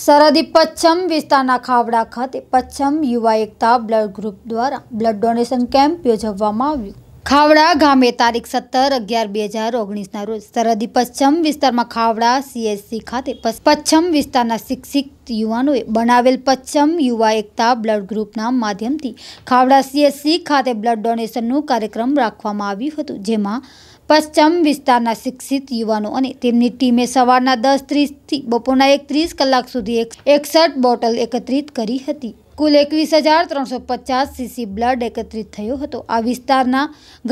સરહદી પશ્ચિમ વિસ્તારના ખાવડા ખાતે પશ્ચિમ યુવા એકતા બ્લડ ગ્રુપ દ્વારા બ્લડ ડોનેશન કેમ્પ યોજવામાં આવ્યું ખાવડા ગામે તારીખ સત્તર અગિયાર બે હજાર ઓગણીસના રોજ સરહદી પશ્ચિમ વિસ્તારમાં ખાવડા સીએસસી ખાતે પશ્ચિમ વિસ્તારના શિક્ષિત યુવાનોએ બનાવેલ પશ્ચિમ યુવા એકતા બ્લડ ગ્રુપના માધ્યમથી ખાવડા સીએસસી ખાતે બ્લડ ડોનેશનનું કાર્યક્રમ રાખવામાં આવ્યું હતું જેમાં પશ્ચિમ વિસ્તારના શિક્ષિત યુવાનો અને તેમની ટીમે સવારના દસ ત્રીસથી બપોરના એક ત્રીસ કલાક સુધી એકસઠ બોટલ એકત્રિત કરી હતી કુલ એકવીસ હજાર ત્રણસો પચાસ સીસી બ્લડ એકત્રિત થયો હતો આ વિસ્તારના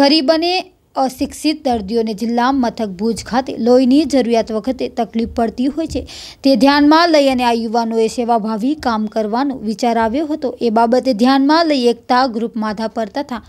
ગરીબ અને અશિક્ષિત દર્દીઓને જિલ્લા મથક ભુજ ખાતે લોહીની જરૂરિયાત વખતે તકલીફ પડતી હોય છે તે ધ્યાનમાં લઈ અને આ યુવાનોએ સેવાભાવી કામ કરવાનો વિચાર આવ્યો હતો એ બાબતે ધ્યાનમાં લઈ એકતા ગ્રુપ માધાપર તથા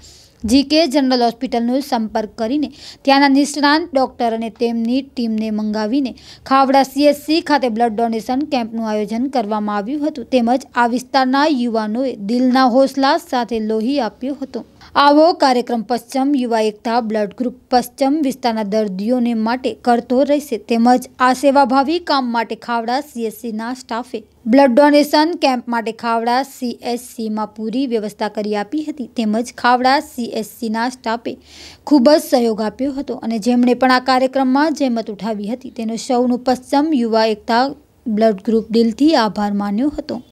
જીકે જનરલ હોસ્પિટલનો સંપર્ક કરીને ત્યાંના નિષ્ણાંત ડોક્ટર અને તેમની ટીમને મંગાવીને ખાવડા સીએસસી ખાતે બ્લડ ડોનેશન કેમ્પનું આયોજન કરવામાં આવ્યું હતું તેમજ આ વિસ્તારના યુવાનોએ દિલના હોસલા સાથે લોહી આપ્યું હતું આવો કાર્યક્રમ પશ્ચિમ યુવા એકતા બ્લડ ગ્રુપ પશ્ચિમ વિસ્તારના દર્દીઓને માટે કરતો રહેશે તેમજ આ સેવાભાવી કામ માટે ખાવડા સીએસસીના સ્ટાફે બ્લડ ડોનેશન કેમ્પ માટે ખાવડા સીએસસીમાં પૂરી વ્યવસ્થા કરી આપી હતી તેમજ ખાવડા સીએસસીના સ્ટાફે ખૂબ જ સહયોગ આપ્યો હતો અને જેમણે પણ આ કાર્યક્રમમાં જેમત ઉઠાવી હતી તેનો સૌનું પશ્ચિમ યુવા એકતા બ્લડ ગ્રુપ દિલથી આભાર માન્યો હતો